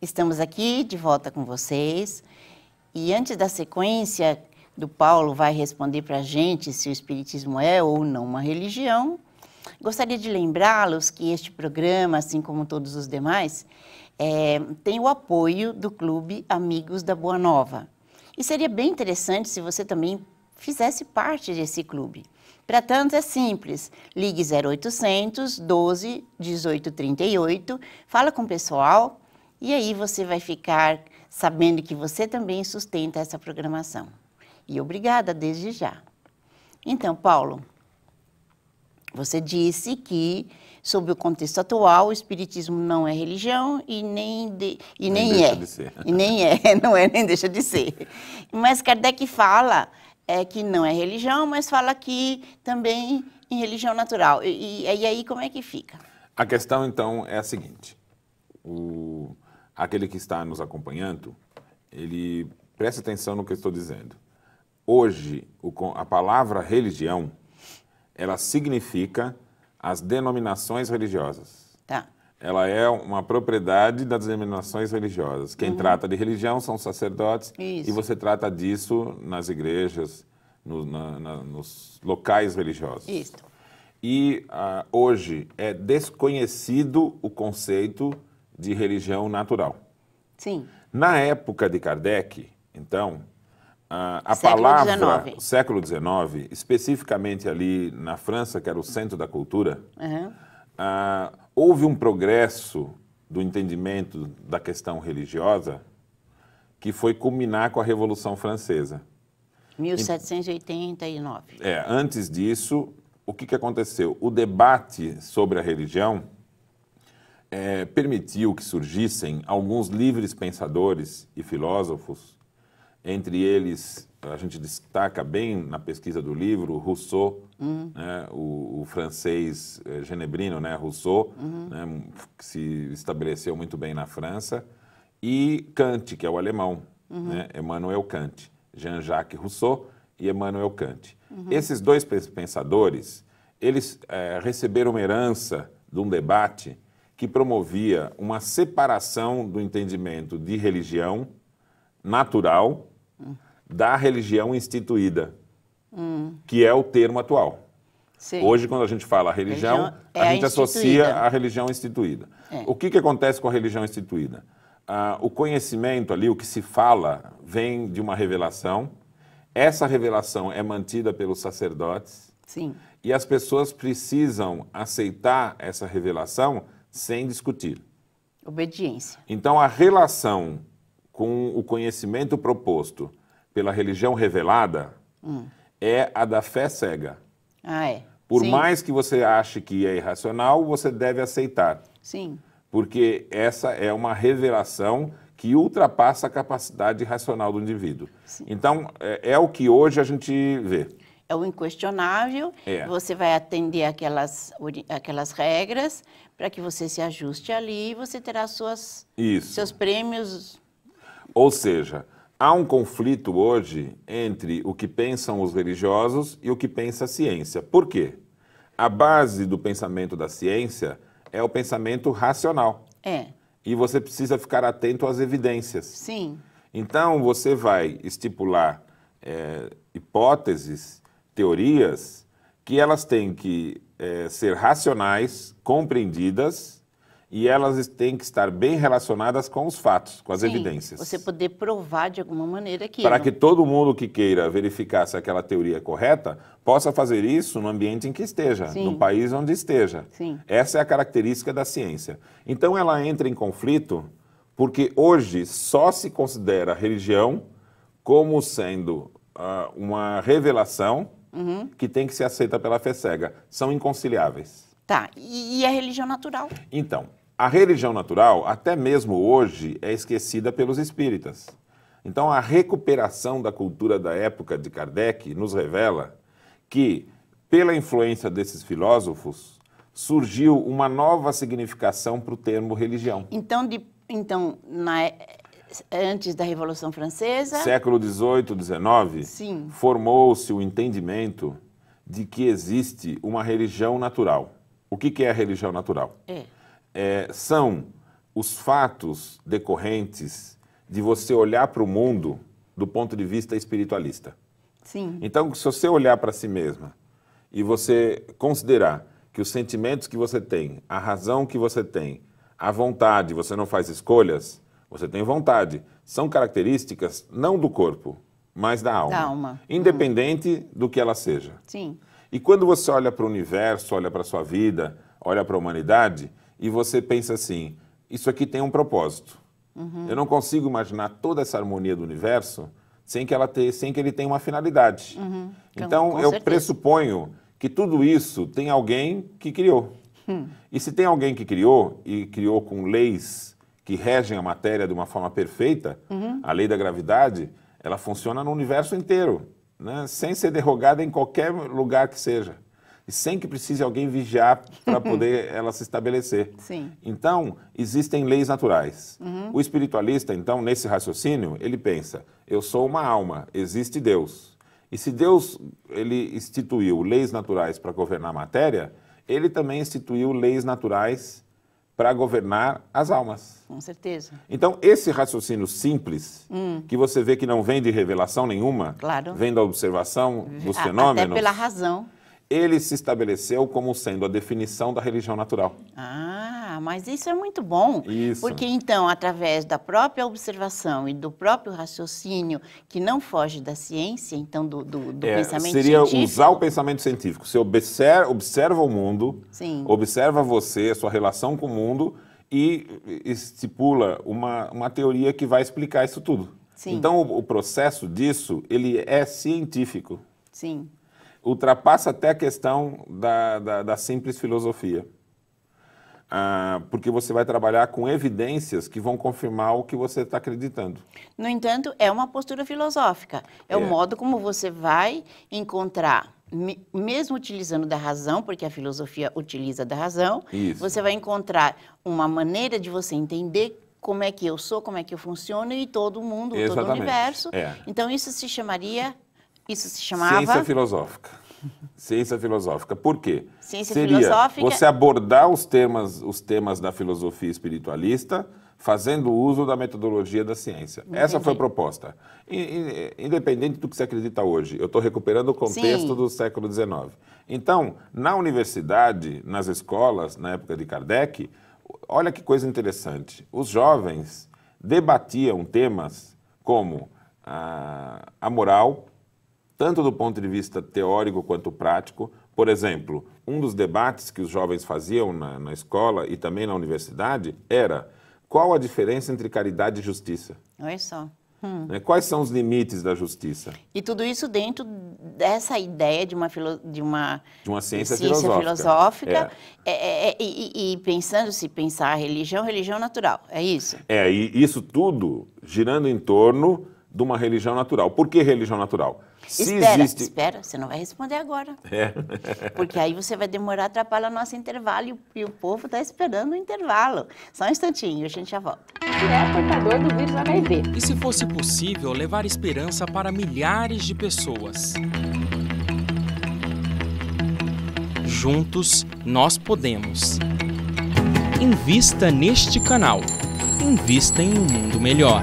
Estamos aqui de volta com vocês. E antes da sequência do Paulo vai responder para a gente se o Espiritismo é ou não uma religião, gostaria de lembrá-los que este programa, assim como todos os demais, é, tem o apoio do Clube Amigos da Boa Nova. E seria bem interessante se você também fizesse parte desse clube. Para tanto é simples, ligue 0800 12 1838, fala com o pessoal e aí você vai ficar sabendo que você também sustenta essa programação. E obrigada desde já. Então, Paulo, você disse que, sob o contexto atual, o espiritismo não é religião e nem, de, e nem, nem é. De ser. E nem é, não é, nem deixa de ser. Mas Kardec fala é, que não é religião, mas fala que também em religião natural. E, e, e aí como é que fica? A questão, então, é a seguinte. O aquele que está nos acompanhando, ele preste atenção no que eu estou dizendo. Hoje, a palavra religião, ela significa as denominações religiosas. Tá. Ela é uma propriedade das denominações religiosas. Quem uhum. trata de religião são os sacerdotes Isso. e você trata disso nas igrejas, no, na, na, nos locais religiosos. Isso. E uh, hoje é desconhecido o conceito de religião natural. Sim. Na época de Kardec, então, a, a século palavra XIX. século XIX, especificamente ali na França, que era o centro da cultura, uhum. a, houve um progresso do entendimento da questão religiosa que foi culminar com a Revolução Francesa. 1789. É, antes disso, o que, que aconteceu? O debate sobre a religião é, permitiu que surgissem alguns livres pensadores e filósofos, entre eles a gente destaca bem na pesquisa do livro Rousseau, uhum. né, o, o, francês é, genebrino né, Rousseau, uhum. né, que se estabeleceu muito bem na França, e Kant, que é o alemão, uhum. né, Emmanuel Kant, Jean-Jacques Rousseau e Emmanuel Kant. Uhum. Esses dois pensadores, eles eh, receberam herança de um debate que promovia uma separação do entendimento de religião natural da religião instituída, hum. que é o termo atual. Sim. Hoje, quando a gente fala religião, religião é a gente associa a religião instituída. É. O que, que acontece com a religião instituída? Ah, o conhecimento ali, o que se fala, vem de uma revelação. Essa revelação é mantida pelos sacerdotes. Sim. E as pessoas precisam aceitar essa revelação sem discutir. Obediência. Então, a relação com o conhecimento proposto pela religião revelada hum. é a da fé cega. Ah, é. Por Sim. mais que você ache que é irracional, você deve aceitar. Sim. Porque essa é uma revelação que ultrapassa a capacidade racional do indivíduo. Sim. Então, é, é o que hoje a gente vê é o inquestionável, é. você vai atender aquelas, aquelas regras para que você se ajuste ali e você terá suas, Isso. seus prêmios. Ou seja, há um conflito hoje entre o que pensam os religiosos e o que pensa a ciência. Por quê? A base do pensamento da ciência é o pensamento racional. É. E você precisa ficar atento às evidências. Sim. Então, você vai estipular é, hipóteses teorias que elas têm que é, ser racionais, compreendidas e elas têm que estar bem relacionadas com os fatos, com as Sim, evidências. Você poder provar de alguma maneira que. Para que todo mundo que queira verificar se aquela teoria é correta possa fazer isso no ambiente em que esteja, Sim. no país onde esteja. Sim. Essa é a característica da ciência. Então ela entra em conflito porque hoje só se considera a religião como sendo uh, uma revelação uhum. que tem que ser aceita pela fé cega são inconciliáveis. Tá, e, e a religião natural? Então, a religião natural, até mesmo hoje, é esquecida pelos espíritas. Então, a recuperação da cultura da época de Kardec nos revela que, pela influência desses filósofos, surgiu uma nova significação para o termo religião. Então, de, então na, é, antes da Revolução Francesa. Século XVIII, XIX. Sim. Formou-se o entendimento de que existe uma religião natural. O que, que é a religião natural? É. É, são os fatos decorrentes de você olhar para o mundo do ponto de vista espiritualista. Sim. Então, se você olhar para si mesma e você considerar que os sentimentos que você tem, a razão que você tem, a vontade, você não faz escolhas, você tem vontade. São características não do corpo, mas da alma. Da alma. Uhum. Independente do que ela seja. Sim. E quando você olha para o universo, olha para a sua vida, olha para a humanidade, e você pensa assim: isso aqui tem um propósito. Uhum. Eu não consigo imaginar toda essa harmonia do universo sem que, ela te, sem que ele tenha uma finalidade. Uhum. Então, Com eu certeza. pressuponho que tudo isso tem alguém que criou. Hum. E se tem alguém que criou, e criou com leis que regem a matéria de uma forma perfeita, uhum. a lei da gravidade, ela funciona no universo inteiro, né? sem ser derrogada em qualquer lugar que seja. E sem que precise alguém vigiar para poder ela se estabelecer. Sim. Então, existem leis naturais. Uhum. O espiritualista, então, nesse raciocínio, ele pensa: eu sou uma alma, existe Deus. E se Deus ele instituiu leis naturais para governar a matéria, ele também instituiu leis naturais para governar as almas. Com certeza. Então, esse raciocínio simples, hum. que você vê que não vem de revelação nenhuma, claro. vem da observação dos a, fenômenos. Até pela razão. Ele se estabeleceu como sendo a definição da religião natural. Ah mas isso é muito bom. Isso. Porque então, através da própria observação e do próprio raciocínio, que não foge da ciência, então do, do, do é, pensamento seria científico. Seria usar o pensamento científico. Você observa, observa o mundo, Sim. observa você, a sua relação com o mundo e estipula uma, uma teoria que vai explicar isso tudo. Sim. Então, o, o processo disso, ele é científico. Sim ultrapassa até a questão da, da, da, simples filosofia. Ah, porque você vai trabalhar com evidências que vão confirmar o que você está acreditando. No entanto, é uma postura filosófica, é, é. o modo como você vai encontrar mesmo utilizando da razão, porque a filosofia utiliza da razão, Isso. você vai encontrar uma maneira de você entender como é que eu sou, como é que eu funciono e todo mundo, Exatamente. todo o universo. É. Então isso se chamaria, isso se chamava ciência filosófica. Ciência filosófica. Por quê? Ciência Seria filosófica... você abordar os temas, os temas da filosofia espiritualista fazendo uso da metodologia da ciência. Entendi. Essa foi a proposta. Independente do que você acredita hoje, eu estou recuperando o contexto Sim. do século XIX. Então, na universidade, nas escolas, na época de Kardec, olha que coisa interessante. Os jovens debatiam temas como a, a moral, tanto do ponto de vista teórico quanto prático. Por exemplo, um dos debates que os jovens faziam na, na escola e também na universidade era qual a diferença entre caridade e justiça. Olha só. Hum. Né, quais são os limites da justiça? E tudo isso dentro dessa ideia de uma, filo, de uma, de uma ciência, ciência filosófica, filosófica é. É, é, é e, e, pensando se pensar religião, religião natural, é isso? É, e isso tudo girando em torno de uma religião natural. Por que religião natural? espera, existe... espera, você não vai responder agora. É. Porque aí você vai demorar, atrapalha o nosso intervalo e o, e o povo está esperando o intervalo. Só um instantinho, a gente já volta. Se é portador do vírus HIV. E se fosse possível levar esperança para milhares de pessoas? Juntos nós podemos. Invista neste canal. Invista em um mundo melhor.